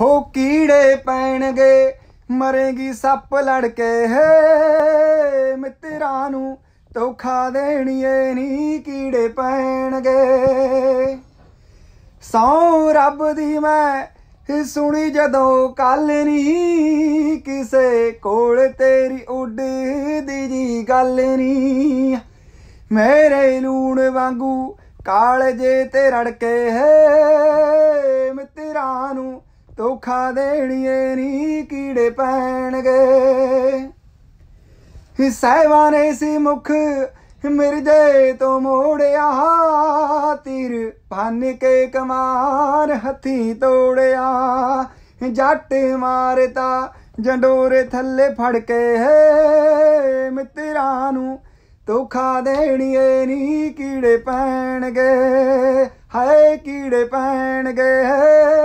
ਹੋ ਕੀੜੇ ਪੈਣਗੇ ਮਰੇਗੀ ਸੱਪ ਲੜ ਕੇ ਹੈ ਮਿੱਤਰਾਂ ਨੂੰ ਦੇਣੀ ਦੇਣੀਏ ਨੀ ਕੀੜੇ ਪੈਣਗੇ ਸੌ ਰੱਬ ਦੀ ਮੈਂ ਸੁਣੀ ਜਦੋਂ ਕੱਲ ਨਹੀਂ ਕਿਸੇ ਕੋਲ ਤੇਰੀ ਉੱਡਦੀ ਜੀ ਗੱਲ ਨਹੀਂ ਮੇਰੇ ਲੂਣ ਵਾਂਗੂ ਕਾਲ ਜੇ ਤੇ ਰੜਕੇ ਹੈ ਧੋਖਾ ਦੇਣੀਏ ਨੀ ਕੀੜੇ ਪੈਣਗੇ ਹਿ ਸਹਿਵਾਨੇ ਸੀ ਮੁਖ ਮਿਰਜੇ ਤੋਂ ਮੋੜਿਆ ਤੀਰ ਭੰਨ ਕੇ ਕਮਾਰ ਹੱਥੀ ਤੋੜਿਆ ਜੱਟ ਮਾਰਤਾ ਜੰਡੋਰੇ ਥੱਲੇ ਫੜ ਕੇ ਹੈ ਮਿੱਤਰਾਂ ਨੂੰ ਧੋਖਾ ਦੇਣੀਏ ਨੀ ਕੀੜੇ ਪੈਣਗੇ ਹਾਏ ਕੀੜੇ ਪੈਣਗੇ